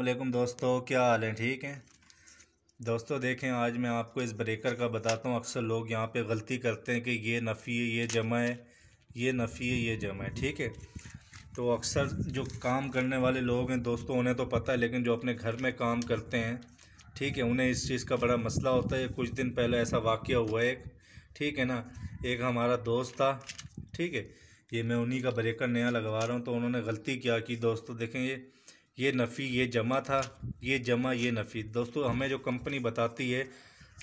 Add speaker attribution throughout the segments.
Speaker 1: असलम दोस्तों क्या हाल है ठीक है दोस्तों देखें आज मैं आपको इस ब्रेकर का बताता हूँ अक्सर लोग यहाँ पे गलती करते हैं कि ये नफ़ी है ये जमा है ये नफ़ी है ये जमा है ठीक है तो अक्सर जो काम करने वाले लोग हैं दोस्तों उन्हें तो पता है लेकिन जो अपने घर में काम करते हैं ठीक है उन्हें इस चीज़ का बड़ा मसला होता है कुछ दिन पहले ऐसा वाक़ हुआ है एक ठीक है ना एक हमारा दोस्त था ठीक है ये मैं उन्हीं का ब्रेकर नया लगवा रहा हूँ तो उन्होंने गलती किया कि दोस्तों देखें ये ये नफ़ी ये जमा था ये जमा ये नफ़ी दोस्तों हमें जो कंपनी बताती है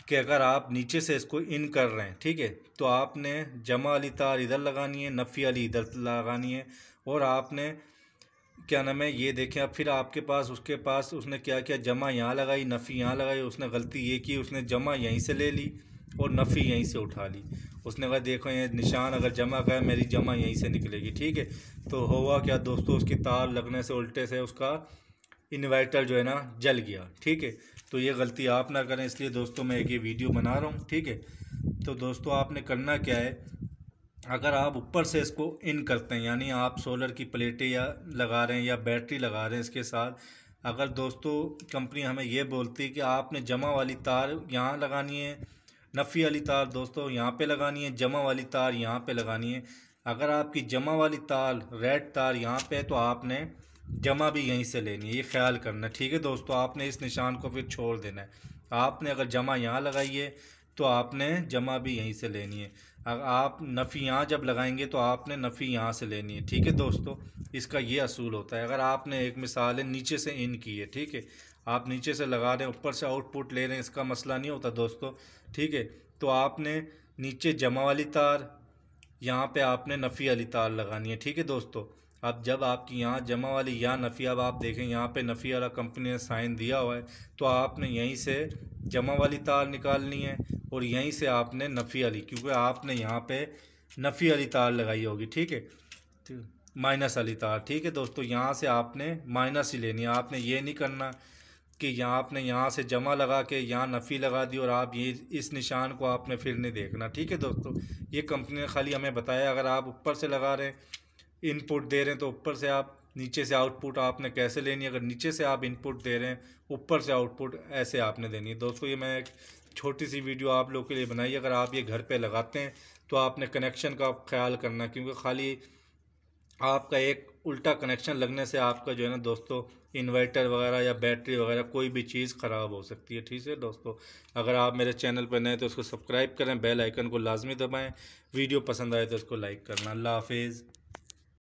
Speaker 1: कि अगर आप नीचे से इसको इन कर रहे हैं ठीक है तो आपने जमा वाली तार इधर लगानी है नफ़ी वाली इधर लगानी है और आपने क्या नाम है ये देखें अब फिर आपके पास उसके पास उसने क्या किया जमा यहाँ लगाई नफ़ी यहाँ लगाई उसने गलती ये की उसने जमा यहीं से ले ली और नफ़ी यहीं से उठा ली उसने कहा देखो ये निशान अगर जमा का है मेरी जमा यहीं से निकलेगी ठीक है तो हुआ क्या दोस्तों उसकी तार लगने से उल्टे से उसका इन्वर्टर जो है ना जल गया ठीक है तो ये गलती आप ना करें इसलिए दोस्तों मैं एक ये वीडियो बना रहा हूँ ठीक है तो दोस्तों आपने करना क्या है अगर आप ऊपर से इसको इन करते हैं यानी आप सोलर की प्लेटें या लगा रहे हैं या बैटरी लगा रहे हैं इसके साथ अगर दोस्तों कंपनी हमें ये बोलती है कि आपने जमा वाली तार यहाँ लगानी है नफ़ी वाली तार दोस्तों यहाँ पे लगानी है जमा वाली तार यहाँ पे लगानी है अगर आपकी जमा वाली तार रेड तार यहाँ पे है तो आपने जमा भी यहीं से लेनी है ये ख्याल करना ठीक है दोस्तों आपने इस निशान को फिर छोड़ देना है आपने अगर जमा यहाँ लगाई है तो आपने जमा भी यहीं से लेनी है अगर आप नफ़ी यहाँ जब लगाएंगे तो आपने नफ़ी यहाँ से लेनी है ठीक है दोस्तों इसका ये असूल होता है अगर आपने एक मिसाल है नीचे से इन की है ठीक है आप नीचे से लगा रहे हैं ऊपर से आउटपुट ले रहे हैं इसका मसला नहीं होता दोस्तों ठीक है तो आपने नीचे जमा वाली तार यहाँ पर आपने नफ़ी वाली तार लगानी है ठीक है दोस्तों अब जब आपकी यहाँ जमा वाली या नफ़ी अब आप देखें यहाँ पे नफ़ी वाला कंपनी ने साइन दिया हुआ है तो आपने यहीं से जमा वाली तार निकालनी है और यहीं से आपने नफ़ी अली क्योंकि आपने यहाँ पे नफ़ी अली तार लगाई होगी ठीक है तो माइनस अली तार ठीक है दोस्तों यहाँ से आपने माइनस ही लेनी है आपने ये नहीं करना कि यहाँ आपने यहाँ से जमा लगा के यहाँ नफ़ी लगा दी और आप ये इस निशान को आपने फिर नहीं देखना ठीक है दोस्तों ये कंपनी ने खाली हमें बताया अगर आप ऊपर से लगा रहे हैं इनपुट दे रहे हैं तो ऊपर से आप नीचे से आउटपुट आपने कैसे लेनी है अगर नीचे से आप इनपुट दे रहे हैं ऊपर से आउटपुट ऐसे आपने देनी है दोस्तों ये मैं छोटी सी वीडियो आप लोग के लिए बनाई अगर आप ये घर पे लगाते हैं तो आपने कनेक्शन का ख्याल करना क्योंकि खाली आपका एक उल्टा कनेक्शन लगने से आपका जो है ना दोस्तों इन्वर्टर वगैरह या बैटरी वगैरह कोई भी चीज़ ख़राब हो सकती है ठीक है दोस्तों अगर आप मेरे चैनल पर नए तो उसको सब्सक्राइब करें बेल आइकन को लाजमी दबाएँ वीडियो पसंद आए तो उसको लाइक करना अल्लाह हाफिज़